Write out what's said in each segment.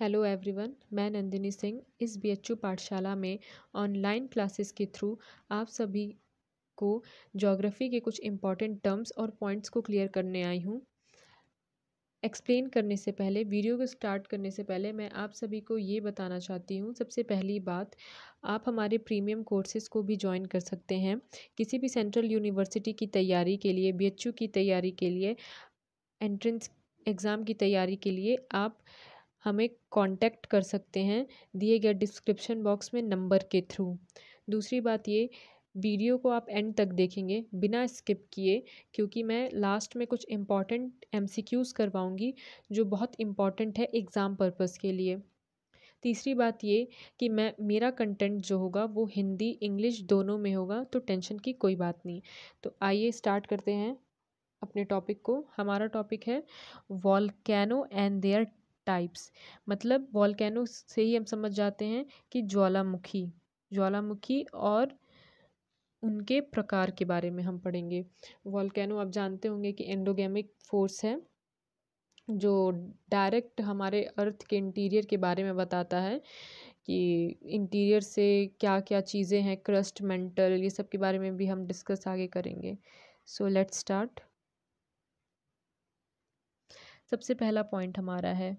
Hello everyone मैं नंदिनी सिंह इस BHU पाठशाला में ऑनलाइन क्लासेस के थ्रू आप सभी को ज्योग्राफी के कुछ इम्पॉर्टेंट टर्म्स और पॉइंट्स को क्लियर करने आई हूँ एक्सप्लेन करने से पहले वीडियो को स्टार्ट करने से पहले मैं आप सभी को ये बताना चाहती हूँ सबसे पहली बात आप हमारे प्रीमियम कोर्सेज़ को भी ज्वाइन कर सकते हैं किसी भी सेंट्रल यूनिवर्सिटी की तैयारी के लिए बीएचयू की तैयारी के लिए एंट्रेंस एग्ज़ाम की तैयारी के लिए आप हमें कांटेक्ट कर सकते हैं दिए गए डिस्क्रिप्शन बॉक्स में नंबर के थ्रू दूसरी बात ये वीडियो को आप एंड तक देखेंगे बिना स्किप किए क्योंकि मैं लास्ट में कुछ इम्पॉर्टेंट क्यूज़ करवाऊंगी जो बहुत इम्पॉर्टेंट है एग्ज़ाम पर्पस के लिए तीसरी बात ये कि मैं मेरा कंटेंट जो होगा वो हिंदी इंग्लिश दोनों में होगा तो टेंशन की कोई बात नहीं तो आइए स्टार्ट करते हैं अपने टॉपिक को हमारा टॉपिक है वॉलकैनो एंड देयर टाइप्स मतलब वॉलकैनो से ही हम समझ जाते हैं कि ज्वालामुखी ज्वालामुखी और उनके प्रकार के बारे में हम पढ़ेंगे वॉलकैनो आप जानते होंगे कि एंडोगेमिक फोर्स है जो डायरेक्ट हमारे अर्थ के इंटीरियर के बारे में बताता है कि इंटीरियर से क्या क्या चीज़ें हैं क्रस्ट मेंटल ये सब के बारे में भी हम डिस्कस आगे करेंगे सो लेट्स स्टार्ट सबसे पहला पॉइंट हमारा है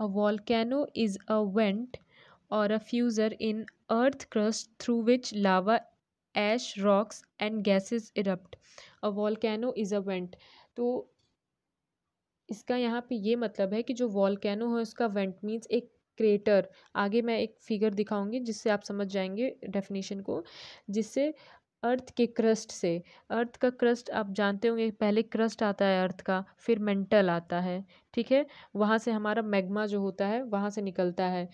a volcano is a vent or a fissure in earth crust through which lava ash rocks and gases erupt a volcano is a vent तो इसका यहाँ पे ये मतलब है कि जो वॉलकैनो है उसका वेंट मीन्स एक क्रेटर आगे मैं एक फिगर दिखाऊंगी जिससे आप समझ जाएंगे डेफिनेशन को जिससे अर्थ के क्रस्ट से अर्थ का क्रस्ट आप जानते होंगे पहले क्रस्ट आता है अर्थ का फिर मेंटल आता है ठीक है वहाँ से हमारा मैग्मा जो होता है वहाँ से निकलता है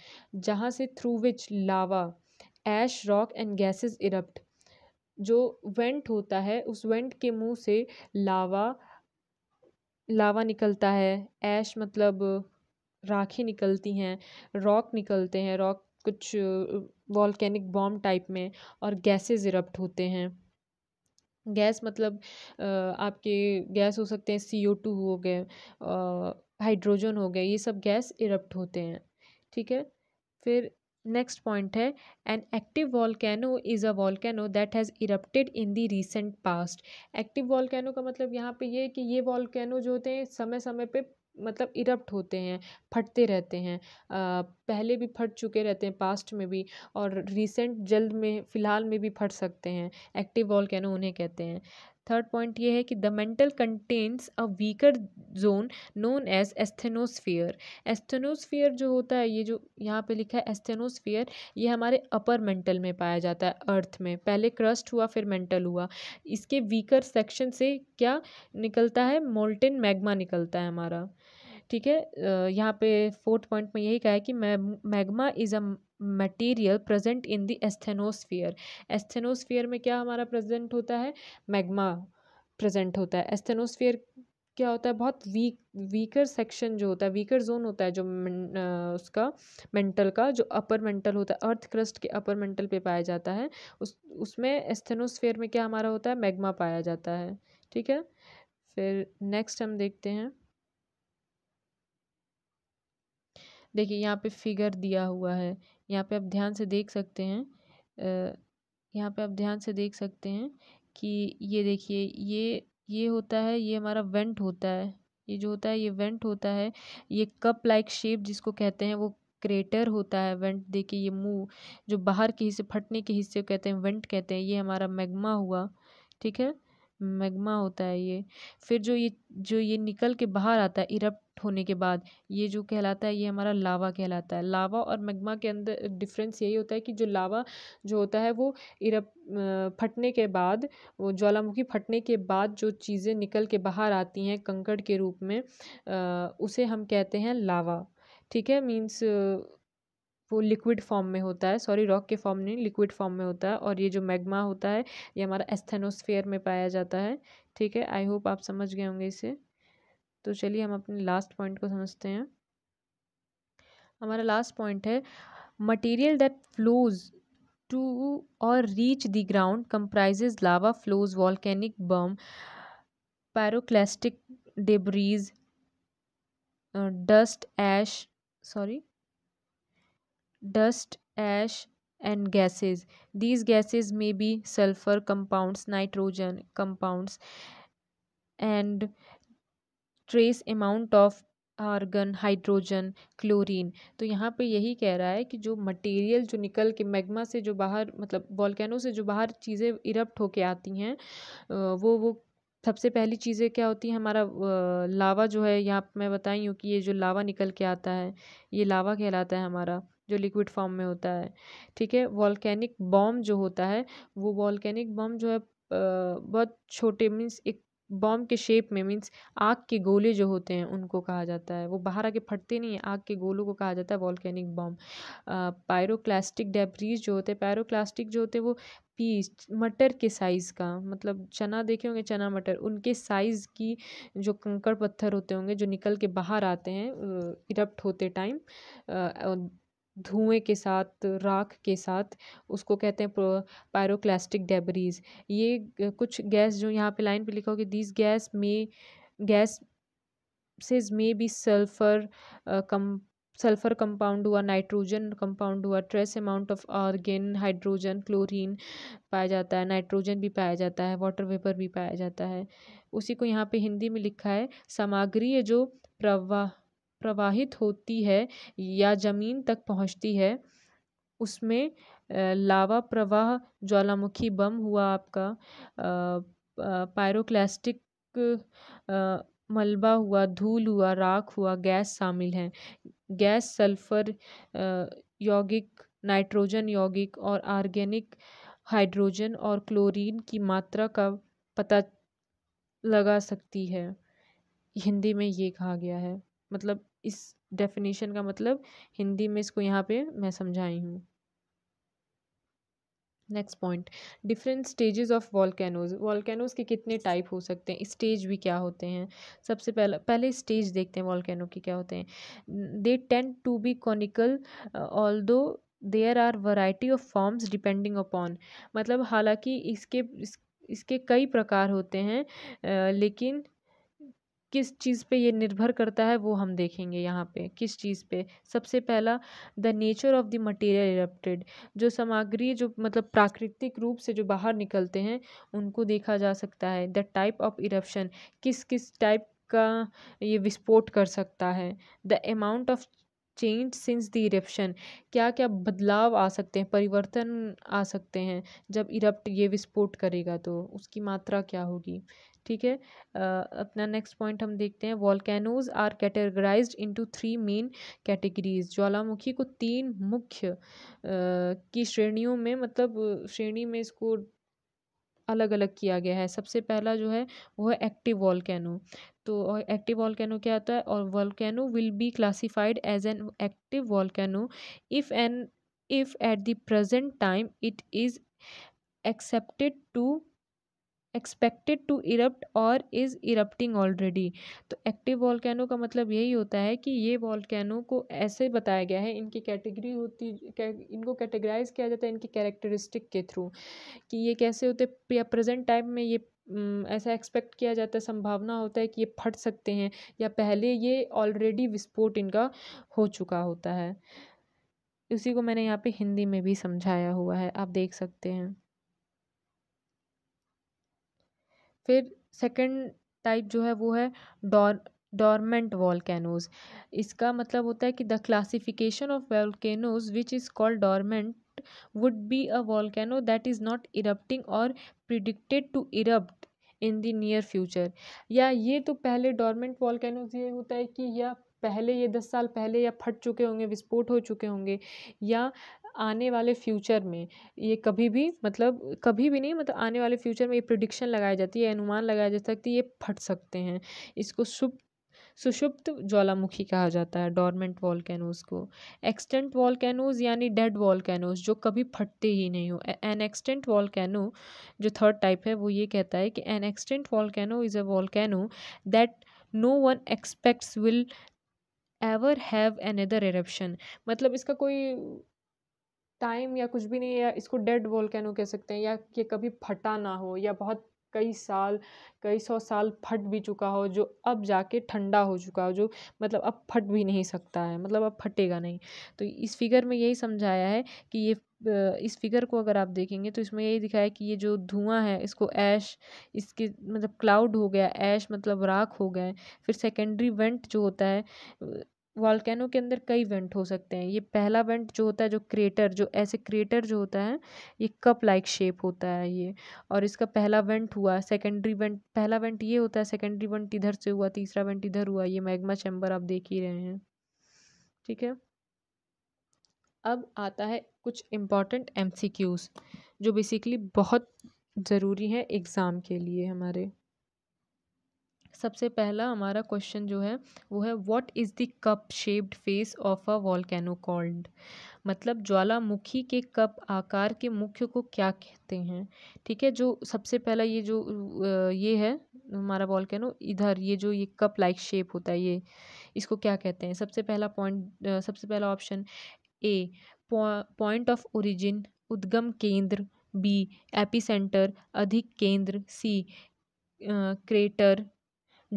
जहाँ से through which lava ash rock and gases erupt जो वेंट होता है उस वेंट के मुंह से लावा लावा निकलता है ऐश मतलब राखी निकलती हैं रॉक निकलते हैं रॉक कुछ वॉलकैनिक बॉम्ब टाइप में और गैसेज इरप्ट होते हैं गैस मतलब आपके गैस हो सकते हैं सी ओ टू हो गए हाइड्रोजन हो गए ये सब गैस इरप्ट होते हैं ठीक है फिर नेक्स्ट पॉइंट है an active volcano is a volcano that has erupted in the recent past active volcano का मतलब यहाँ पे ये कि ये वॉलकैनो जो होते हैं समय समय पे मतलब इरप्ट होते हैं फटते रहते हैं पहले भी फट चुके रहते हैं पास्ट में भी और रिसेंट जल्द में फ़िलहाल में भी फट सकते हैं एक्टिव कहना उन्हें कहते हैं थर्ड पॉइंट ये है कि the mantle contains a weaker zone known as asthenosphere asthenosphere जो होता है ये जो यहाँ पे लिखा है एस्थेनोस्फियर ये हमारे अपर मेंटल में पाया जाता है अर्थ में पहले क्रस्ट हुआ फिर मेंटल हुआ इसके वीकर सेक्शन से क्या निकलता है मोल्टेन मैग्मा निकलता है हमारा ठीक है यहाँ पे फोर्थ पॉइंट में यही कहा है कि magma is a material present in the asthenosphere asthenosphere में क्या हमारा प्रेजेंट होता है मैग्मा प्रेजेंट होता है एस्थेनोस्फियर क्या होता है बहुत वीक वीकर सेक्शन जो होता है वीकर जोन होता है जो उसका मेंटल का जो अपर मेंटल होता है अर्थ क्रस्ट के अपर मेंटल पे पाया जाता है उस उसमें एस्थेनोस्फेयर में क्या हमारा होता है मैग्मा पाया जाता है ठीक है फिर नेक्स्ट हम देखते हैं देखिए यहाँ पे फिगर दिया हुआ है यहाँ पे आप ध्यान से देख सकते हैं यहाँ पे आप ध्यान से देख सकते हैं कि ये देखिए ये ये होता है ये हमारा वेंट होता है ये जो होता है ये वेंट होता है ये कप लाइक शेप जिसको कहते हैं वो क्रेटर होता है वेंट देखिए ये मुंह जो बाहर के हिस्से फटने के हिस्से कहते हैं वेंट कहते हैं ये हमारा मैग्मा हुआ ठीक है मैग्मा होता है ये फिर जो ये जो ये निकल के बाहर आता है इरप्ट होने के बाद ये जो कहलाता है ये हमारा लावा कहलाता है लावा और मैग्मा के अंदर डिफरेंस यही होता है कि जो लावा जो होता है वो इरप फटने के बाद वो ज्वालामुखी फटने के बाद जो चीज़ें निकल के बाहर आती हैं कंकड़ के रूप में उसे हम कहते हैं लावा ठीक है मीन्स वो लिक्विड फॉर्म में होता है सॉरी रॉक के फॉर्म नहीं लिक्विड फॉर्म में होता है और ये जो मैग्मा होता है ये हमारा एस्थेनोस्फेयर में पाया जाता है ठीक है आई होप आप समझ गए होंगे इसे तो चलिए हम अपने लास्ट पॉइंट को समझते हैं हमारा लास्ट पॉइंट है material that flows to or reach the ground comprises lava flows volcanic bomb pyroclastic debris dust ash sorry dust, ash, and gases. These gases may be sulfur compounds, nitrogen compounds, and trace amount of argon hydrogen chlorine तो यहाँ पे यही कह रहा है कि जो material जो निकल के मैग्मा से जो बाहर मतलब वॉलकैनो से जो बाहर चीज़ें इरप्ट होके आती हैं वो वो सबसे पहली चीज़ें क्या होती हैं हमारा लावा जो है यहाँ मैं बताई हूँ कि ये जो लावा निकल के आता है ये लावा कहलाता है हमारा जो लिक्विड फॉर्म में होता है ठीक है वॉलकैनिक बॉम जो होता है वो वॉलकैनिक बॉम जो है बहुत छोटे मीन्स एक बॉम्ब के शेप में मीन्स आग के गोले जो होते हैं उनको कहा जाता है वो बाहर आके फटते नहीं हैं आग के गोलों को कहा जाता है वॉलकैनिक बॉम्ब पायरोक्लास्टिक डेब्रीज जो होते हैं पायरोक्लास्टिक जो होते हैं वो पीस मटर के साइज़ का मतलब चना देखे होंगे चना मटर उनके साइज़ की जो कंकड़ पत्थर होते होंगे जो निकल के बाहर आते हैं इरप्ट होते टाइम धुएँ के साथ राख के साथ उसको कहते हैं पायरोक्लास्टिक डेबरीज ये कुछ गैस जो यहाँ पे लाइन पे लिखा होगा दीज गैस में गैस सेज में बी सल्फर कम सल्फर कंपाउंड हुआ नाइट्रोजन कंपाउंड हुआ trace amount of argon hydrogen chlorine पाया जाता है नाइट्रोजन भी पाया जाता है वाटर वेपर भी पाया जाता है उसी को यहाँ पे हिंदी में लिखा है सामग्री है जो प्रवाह प्रवाहित होती है या ज़मीन तक पहुँचती है उसमें लावा प्रवाह ज्वालामुखी बम हुआ आपका पायरोक्लास्टिक मलबा हुआ धूल हुआ राख हुआ गैस शामिल हैं गैस सल्फर यौगिक नाइट्रोजन यौगिक और आर्गेनिक हाइड्रोजन और क्लोरीन की मात्रा का पता लगा सकती है हिंदी में ये कहा गया है मतलब इस डेफिनेशन का मतलब हिंदी में इसको यहाँ पे मैं समझाई हूँ next point different stages of volcanoes volcanoes के कितने टाइप हो सकते हैं स्टेज भी क्या होते हैं सबसे पहला पहले स्टेज देखते हैं वॉलकैनो के क्या होते हैं they tend to be conical although there are variety of forms depending upon मतलब हालांकि इसके इस, इसके कई प्रकार होते हैं uh, लेकिन किस चीज़ पे ये निर्भर करता है वो हम देखेंगे यहाँ पे किस चीज़ पे सबसे पहला the nature of the material erupted जो सामग्री जो मतलब प्राकृतिक रूप से जो बाहर निकलते हैं उनको देखा जा सकता है द टाइप ऑफ इरप्शन किस किस टाइप का ये विस्फोट कर सकता है the amount of change since the eruption क्या क्या बदलाव आ सकते हैं परिवर्तन आ सकते हैं जब इरप्ट ये विस्फोट करेगा तो उसकी मात्रा क्या होगी ठीक है अपना नेक्स्ट पॉइंट हम देखते हैं volcanoes are categorize to three main categories ज्वालामुखी को तीन मुख्य की श्रेणियों में मतलब श्रेणी में इसको अलग अलग किया गया है सबसे पहला जो है वो है एक्टिव वॉलकैनो तो एक्टिव वॉलकैनो क्या आता है और volcano will be classified as an active volcano if an if at the present time it is accepted to expected to erupt or is erupting already तो एक्टिव वॉलकैनो का मतलब यही होता है कि ये वॉलकैनो को ऐसे बताया गया है इनकी कैटेगरी होती इनको कैटेगराइज किया जाता है इनकी कैरेक्टरिस्टिक के थ्रू कि ये कैसे होते या प्रेजेंट टाइम में ये ऐसा एक्सपेक्ट किया जाता है संभावना होता है कि ये फट सकते हैं या पहले ये ऑलरेडी विस्फोट इनका हो चुका होता है उसी को मैंने यहाँ पे हिंदी में भी समझाया हुआ है आप देख सकते हैं फिर सेकेंड टाइप जो है वो है डॉर डॉर्मेंट वॉलकैनोज इसका मतलब होता है कि the classification of volcanoes which is called dormant would be a volcano that is not erupting or predicted to erupt in the near future या ये तो पहले डॉर्मेंट वॉलकैनोज ये होता है कि या पहले ये दस साल पहले या फट चुके होंगे विस्फोट हो चुके होंगे या आने वाले फ्यूचर में ये कभी भी मतलब कभी भी नहीं मतलब आने वाले फ्यूचर में ये प्रिडिक्शन लगाई जाती है अनुमान लगाया जा सकती है ये फट सकते हैं इसको शुभ सुषुप्त ज्वालामुखी कहा जाता है डॉर्मेंट कैनोज को एक्सटेंट वॉल कैनोज यानी डेड वॉल कैनोज जो कभी फटते ही नहीं हो एन एक्सटेंट वॉल कैनो जो थर्ड टाइप है वो ये कहता है कि an extinct volcano is a volcano that no one expects will ever have another मतलब इसका कोई टाइम या कुछ भी नहीं या इसको डेड वोल्केनो कह सकते हैं या कि कभी फटा ना हो या बहुत कई साल कई सौ साल फट भी चुका हो जो अब जाके ठंडा हो चुका हो जो मतलब अब फट भी नहीं सकता है मतलब अब फटेगा नहीं तो इस फिगर में यही समझाया है कि ये इस फिगर को अगर आप देखेंगे तो इसमें यही दिखाया कि ये जो धुआं है इसको ऐश इसके मतलब क्लाउड हो गया ऐश मतलब राख हो गए फिर सेकेंडरी वेंट जो होता है वॉलकैनो के अंदर कई वेंट हो सकते हैं ये पहला वेंट जो होता है जो क्रेटर जो ऐसे क्रेटर जो होता है ये कप लाइक शेप होता है ये और इसका पहला वेंट हुआ सेकेंडरी वेंट पहला वेंट ये होता है सेकेंडरी वेंट इधर से हुआ तीसरा वेंट इधर हुआ ये मैग्मा चैम्बर आप देख ही रहे हैं ठीक है अब आता है कुछ इम्पॉर्टेंट एम जो बेसिकली बहुत ज़रूरी है एग्ज़ाम के लिए हमारे सबसे पहला हमारा क्वेश्चन जो है वो है what is the cup shaped face of a volcano called मतलब ज्वालामुखी के कप आकार के मुख्य को क्या कहते हैं ठीक है जो सबसे पहला ये जो ये है हमारा वॉलकैनो इधर ये जो ये कप लाइक शेप होता है ये इसको क्या कहते हैं सबसे पहला पॉइंट सबसे पहला option A point of origin उद्गम केंद्र बी एपी अधिक केंद्र C crater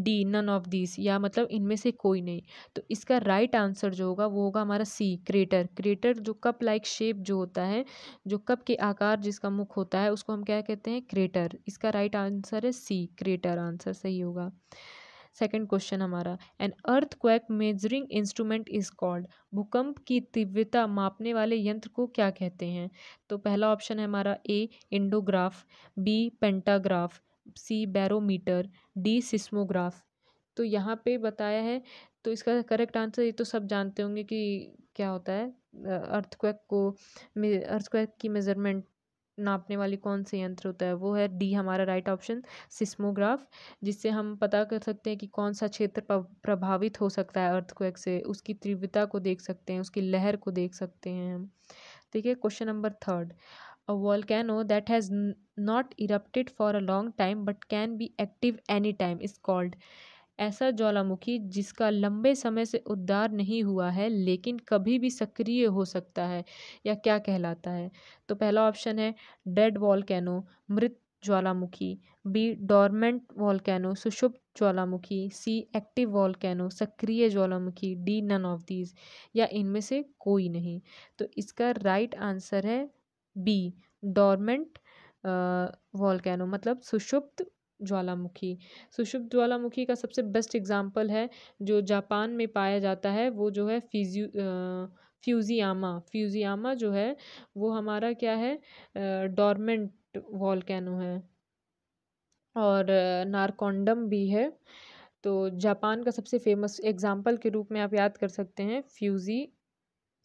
D none of this या मतलब इनमें से कोई नहीं तो इसका राइट आंसर जो होगा वो होगा हमारा सी क्रेटर क्रेटर जो कप लाइक शेप जो होता है जो कप के आकार जिसका मुख होता है उसको हम क्या कहते हैं क्रेटर इसका राइट आंसर है सी क्रेटर आंसर सही होगा सेकेंड क्वेश्चन हमारा an earthquake measuring instrument is called भूकंप की तीव्रता मापने वाले यंत्र को क्या कहते हैं तो पहला ऑप्शन है हमारा A indograph B pantograph C barometer D seismograph तो यहाँ पे बताया है तो इसका करेक्ट आंसर ये तो सब जानते होंगे कि क्या होता है अर्थक्वेक को अर्थक्वेक की मेज़रमेंट नापने वाली कौन से यंत्र होता है वो है डी हमारा राइट ऑप्शन सिस्मोग्राफ जिससे हम पता कर सकते हैं कि कौन सा क्षेत्र प्रभावित हो सकता है अर्थक्वेक से उसकी तीव्रता को देख सकते हैं उसकी लहर को देख सकते हैं हम ठीक है question number third a volcano that has not erupted for a long time but can be active anytime is called ऐसा ज्वालामुखी जिसका लंबे समय से उद्धार नहीं हुआ है लेकिन कभी भी सक्रिय हो सकता है या क्या कहलाता है तो पहला ऑप्शन है डेड वॉलकैनो मृत ज्वालामुखी बी डॉर्मेंट वॉलकैनो सुषुप्त ज्वालामुखी सी एक्टिव वॉलकैनो सक्रिय ज्वालामुखी डी नन ऑफ दीज या इनमें से कोई नहीं तो इसका राइट right आंसर है बी डॉर्मेंट वॉलकैनो मतलब सुषुप्त ज्वालामुखी सुषुप्त ज्वालामुखी का सबसे बेस्ट एग्जाम्पल है जो जापान में पाया जाता है वो जो है फिजू फ्यूजियामा फ्यूजियामा जो है वो हमारा क्या है डॉर्मेंट वॉलकैनो है और नारकोंडम भी है तो जापान का सबसे फेमस एग्ज़ाम्पल के रूप में आप याद कर सकते हैं फ्यूजी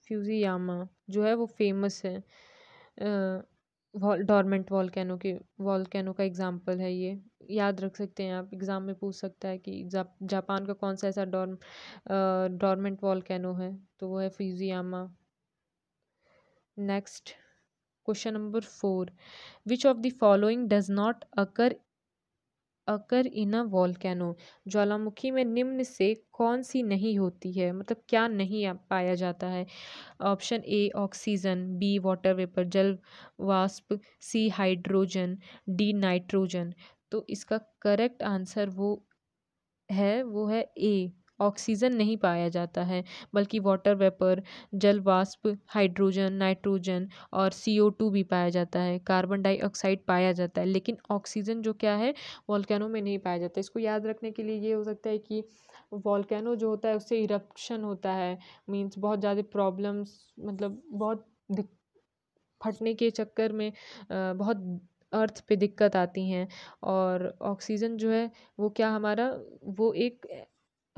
फ्यूजियामा जो है वो फेमस है डॉर्मेंट वॉलकैनो के वॉलकैनो का एग्ज़ाम्पल है ये याद रख सकते हैं आप एग्ज़ाम में पूछ सकता है कि जाप जापान का कौन सा ऐसा डॉर्म डॉर्मेंट वॉलकैनो है तो वो है Fujiyama next question number four which of the following does not occur occur in a volcano ज्वालामुखी में निम्न से कौन सी नहीं होती है मतलब क्या नहीं पाया जाता है option A oxygen B water vapour जल वाष्प सी हाइड्रोजन डी नाइट्रोजन तो इसका करेक्ट आंसर वो है वो है ए ऑक्सीजन नहीं पाया जाता है बल्कि वाटर वेपर जल वाष्प हाइड्रोजन नाइट्रोजन और सी ओ टू भी पाया जाता है कार्बन डाइऑक्साइड पाया जाता है लेकिन ऑक्सीजन जो क्या है वॉलकैनो में नहीं पाया जाता इसको याद रखने के लिए ये हो सकता है कि वॉलकैनो जो होता है उससे इरप्शन होता है मीन्स बहुत ज़्यादा प्रॉब्लम्स मतलब बहुत फटने के चक्कर में बहुत अर्थ पे दिक्कत आती हैं और ऑक्सीजन जो है वो क्या हमारा वो एक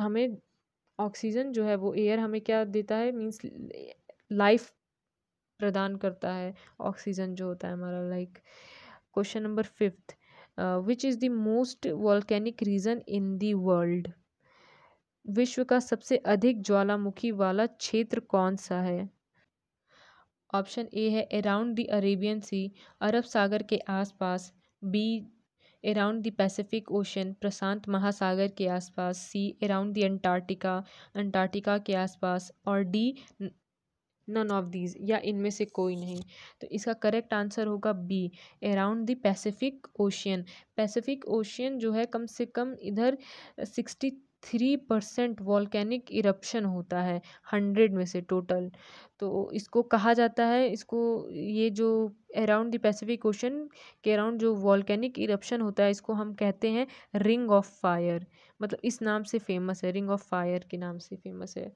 हमें ऑक्सीजन जो है वो एयर हमें क्या देता है मीन्स लाइफ प्रदान करता है ऑक्सीजन जो होता है हमारा like question number fifth which is the most volcanic region in the world विश्व का सबसे अधिक ज्वालामुखी वाला क्षेत्र कौन सा है ऑप्शन ए है अराउंड द अरेबियन सी अरब सागर के आसपास B around the Pacific ocean प्रशांत महासागर के आसपास C around the Antarctica Antarctica के आसपास और डी नन ऑफ दीज या इनमें से कोई नहीं तो इसका करेक्ट आंसर होगा B around the Pacific ocean Pacific ocean जो है कम से कम इधर sixty three percent volcanic eruption होता है हंड्रेड में से टोटल तो इसको कहा जाता है इसको ये जो अराउंड द पैसिफिक ओशन के अराउंड जो वॉलकैनिक इरप्शन होता है इसको हम कहते हैं रिंग ऑफ फायर मतलब इस नाम से फेमस है रिंग ऑफ फायर के नाम से फेमस है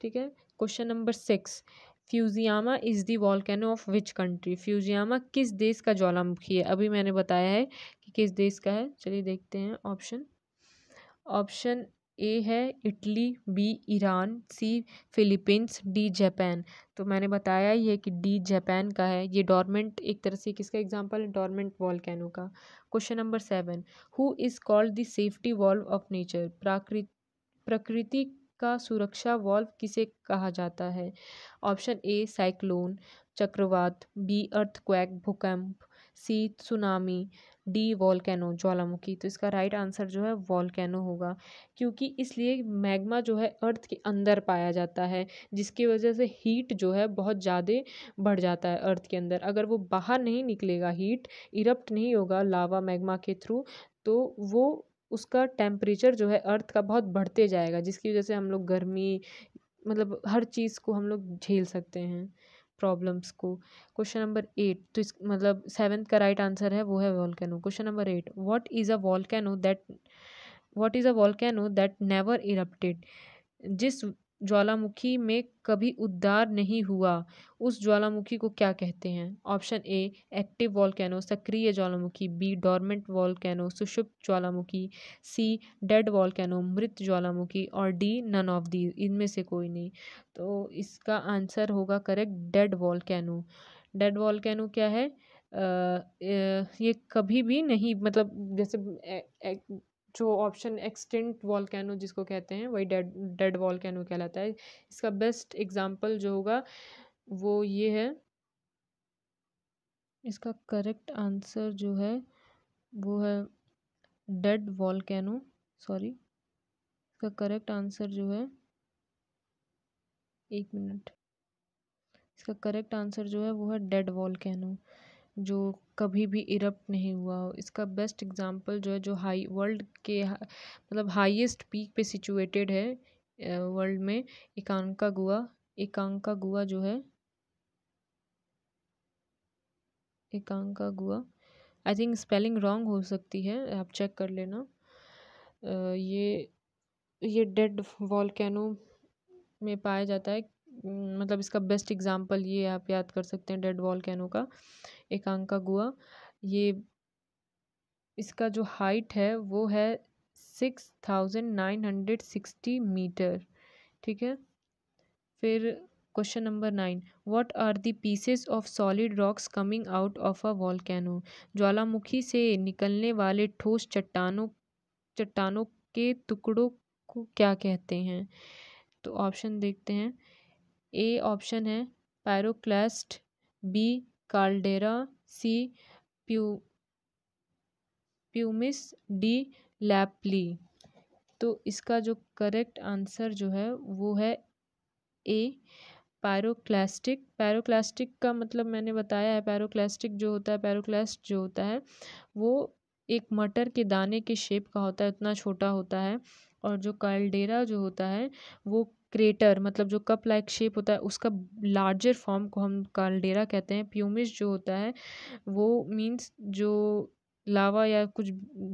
ठीक है question number six Fujiyama is the volcano of which country Fujiyama किस देश का ज्वालामुखी है अभी मैंने बताया है कि किस देश का है चलिए देखते हैं ऑप्शन ऑप्शन ए है Italy B Iran C Philippines D Japan तो मैंने बताया ये कि डी जापान का है ये डॉर्मेंट एक तरह से किसका एग्जांपल है डॉर्मेंट कैनो का question number seven who is called the safety valve of nature प्राकृतिक प्रकृति का सुरक्षा वॉल्व किसे कहा जाता है ऑप्शन ए साइक्लोन चक्रवात बी अर्थक्वैक भूकंप सी सुनामी डी वॉलकैनो ज्वालामुखी तो इसका राइट आंसर जो है वॉलकैनो होगा क्योंकि इसलिए मैग्मा जो है अर्थ के अंदर पाया जाता है जिसकी वजह से हीट जो है बहुत ज़्यादा बढ़ जाता है अर्थ के अंदर अगर वो बाहर नहीं निकलेगा हीट इरप्ट नहीं होगा लावा मैग्मा के थ्रू तो वो उसका टेम्परेचर जो है अर्थ का बहुत बढ़ते जाएगा जिसकी वजह से हम लोग गर्मी मतलब हर चीज़ को हम लोग झेल सकते हैं प्रॉब्लम्स को क्वेश्चन नंबर एट तो इस मतलब सेवन्थ का राइट आंसर है वो है volcano question number eight what is a volcano that what is a volcano that never erupted जिस ज्वालामुखी में कभी उद्धार नहीं हुआ उस ज्वालामुखी को क्या कहते हैं ऑप्शन ए एक्टिव वॉलकैनो सक्रिय ज्वालामुखी बी डॉर्मेंट वॉलकैनो सुषुप्त ज्वालामुखी सी डेड वॉलकैनो मृत ज्वालामुखी और डी नन ऑफ दी इनमें से कोई नहीं तो इसका आंसर होगा correct dead volcano dead volcano क्या है आ, ये कभी भी नहीं मतलब जैसे ए, ए, जो ऑप्शन एक्सटेंट वॉलकैनो जिसको कहते हैं वही डेड डेड वॉलकैनो कहलाता है इसका बेस्ट एग्जाम्पल जो होगा वो ये है इसका करेक्ट आंसर जो है वो है डेड वॉलकैनो सॉरी इसका करेक्ट आंसर जो है एक मिनट इसका करेक्ट आंसर जो है वो है डेड वॉलकैनो जो कभी भी इरप्ट नहीं हुआ हो इसका बेस्ट एग्ज़ाम्पल जो है जो हाई वर्ल्ड के मतलब हाईएस्ट पीक पे सिचुएटेड है वर्ल्ड में एकांका गुआ एकांका गुआ जो है एकांका गुआ आई थिंक स्पेलिंग रॉन्ग हो सकती है आप चेक कर लेना ये ये डेड वॉलकैनो में पाया जाता है मतलब इसका बेस्ट एग्ज़ाम्पल ये आप याद कर सकते हैं डेड वॉल कैनो का एकांका गुआ ये इसका जो हाइट है वो है six thousand nine hundred sixty metre ठीक है फिर question number nine what are the pieces of solid rocks coming out of a volcano ज्वालामुखी से निकलने वाले ठोस चट्टानों चट्टानों के टुकड़ों को क्या कहते हैं तो ऑप्शन देखते हैं ए ऑप्शन है पैरोक्लास्ट बी काल्डेरा सी प्यू प्यूमिस डी लैपली तो इसका जो करेक्ट आंसर जो है वो है ए पैरोक्लास्टिक पैरोक्लास्टिक का मतलब मैंने बताया है पैरोक्लास्टिक जो होता है पैरोक्लास्ट जो होता है वो एक मटर के दाने के शेप का होता है उतना छोटा होता है और जो कार्लडेरा जो होता है वो क्रेटर मतलब जो कप लाइक शेप होता है उसका लार्जर फॉर्म को हम कालडेरा कहते हैं प्यूमिस जो होता है वो मीन्स जो लावा या कुछ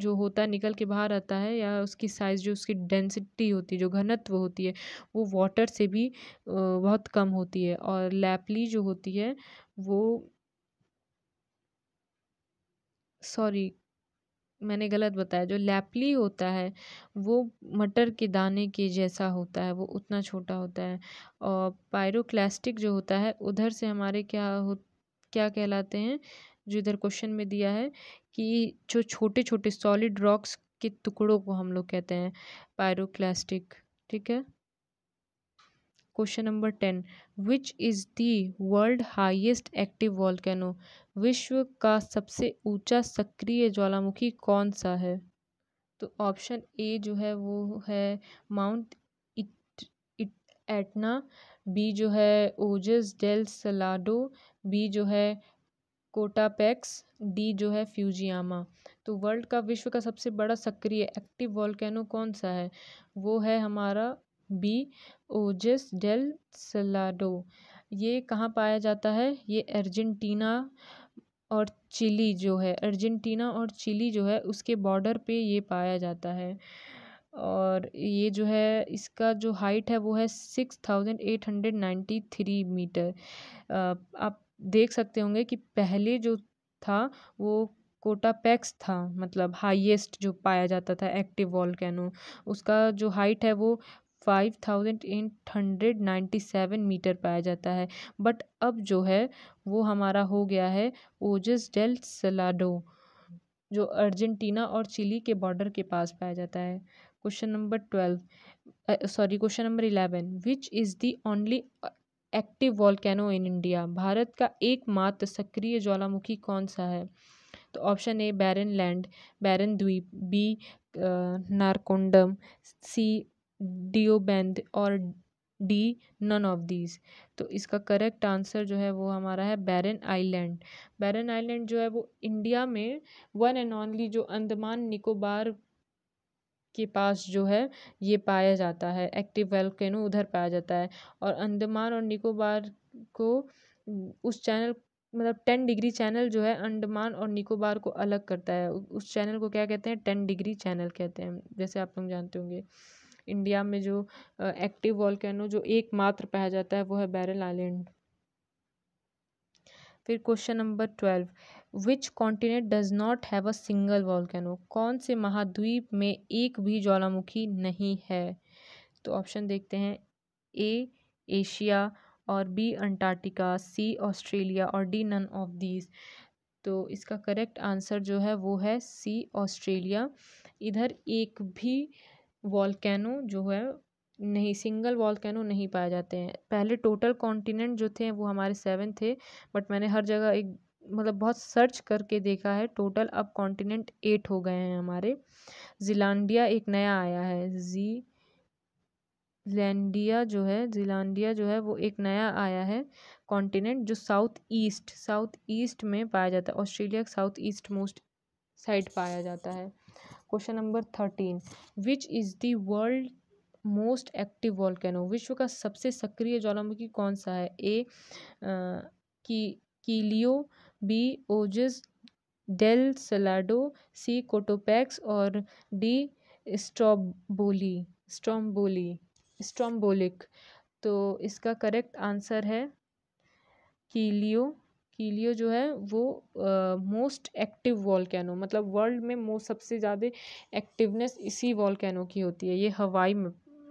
जो होता है निकल के बाहर आता है या उसकी साइज़ जो उसकी डेंसिटी होती है जो घनत्व होती है वो वाटर से भी बहुत कम होती है और लैपली जो होती है वो सॉरी मैंने गलत बताया जो लैपली होता है वो मटर के दाने के जैसा होता है वो उतना छोटा होता है और पायरोक्लास्टिक जो होता है उधर से हमारे क्या हो क्या कहलाते हैं जो इधर क्वेश्चन में दिया है कि जो छोटे छोटे सॉलिड रॉक्स के टुकड़ों को हम लोग कहते हैं पायरोक्लास्टिक ठीक है question number ten which is the world highest active volcano विश्व का सबसे ऊंचा सक्रिय ज्वालामुखी कौन सा है तो ऑप्शन ए जो है वो है Mount it it Etna B जो है ओजस डेल सलाडो बी जो है कोटापैक्स डी जो है फ्यूजियामा तो वर्ल्ड का विश्व का सबसे बड़ा सक्रिय एक्टिव वॉल्केनो कौन सा है वो है हमारा बी ओजेस डेल सलाडो ये कहाँ पाया जाता है ये अर्जेंटीना और चिली जो है अर्जेंटीना और चिली जो है उसके बॉर्डर पे ये पाया जाता है और ये जो है इसका जो हाइट है वो है six thousand eight hundred ninety three metre आप देख सकते होंगे कि पहले जो था वो कोटापैक्स था मतलब हाईएस्ट जो पाया जाता था एक्टिव वॉल उसका जो हाइट है वो five thousand eight hundred ninety seven metre पाया जाता है बट अब जो है वो हमारा हो गया है ओजस डेल सलाडो जो अर्जेंटीना और चिली के बॉर्डर के पास पाया जाता है question number twelve sorry question number eleven which is the only active volcano in India भारत का एकमात्र सक्रिय ज्वालामुखी कौन सा है तो option A barren land barren द्वीप बी नारकोंडम सी डिओबेंद और डी नन ऑफ दीज तो इसका करेक्ट आंसर जो है वो हमारा है बैरन आइलैंड बैरन आइलैंड जो है वो इंडिया में वन एंड ऑनली जो अंडमान निकोबार के पास जो है ये पाया जाता है एक्टिव वेल्केनो उधर पाया जाता है और अंडमान और निकोबार को उस चैनल मतलब टेन डिग्री चैनल जो है अंडमान और निकोबार को अलग करता है उस चैनल को क्या कहते हैं टेन डिग्री चैनल कहते हैं जैसे आप लोग जानते होंगे इंडिया में जो एक्टिव वॉल्केनो जो एकमात्र पाया जाता है वो है बैरल आइलैंड फिर question number twelve which continent does not have a single volcano कौन से महाद्वीप में एक भी ज्वालामुखी नहीं है तो ऑप्शन देखते हैं ए एशिया और बी अंटार्कटिका सी ऑस्ट्रेलिया और डी नन ऑफ दीज तो इसका करेक्ट आंसर जो है वो है सी ऑस्ट्रेलिया इधर एक भी वॉलकैनो जो है नहीं सिंगल वॉलकैनो नहीं पाए जाते हैं पहले टोटल कॉन्टिनेंट जो थे वो हमारे सेवन थे बट मैंने हर जगह एक मतलब बहुत सर्च करके देखा है टोटल अब कॉन्टिनेंट एट हो गए हैं हमारे जिलांडिया एक नया आया है जी लैंडिया जो है जिलान्डिया जो है वो एक नया आया है कॉन्टिनेंट जो साउथ ईस्ट साउथ ईस्ट में पाया जाता है Australia south east most side पाया जाता है question number thirteen which is the world most active volcano विश्व का सबसे सक्रिय ज्वालामुखी कौन सा है ए की Kilauea B Ojos del Salado C Cotopaxi और डी स्ट्रॉबोली स्ट्रॉम्बोली स्ट्रॉम्बोलिक तो इसका करेक्ट आंसर है कीलियो हीलियो जो है वो मोस्ट एक्टिव वॉलकैनो मतलब वर्ल्ड में मोस्ट सबसे ज़्यादा एक्टिवनेस इसी वॉलकैनो की होती है ये हवाई में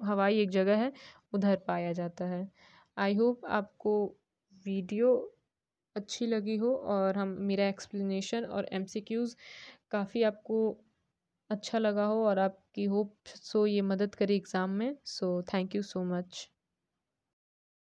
हवाई एक जगह है उधर पाया जाता है आई होप आपको वीडियो अच्छी लगी हो और हम मेरा एक्सप्लेनेशन और एम काफ़ी आपको अच्छा लगा हो और आपकी होप सो ये मदद करे एग्ज़ाम में so thank you so much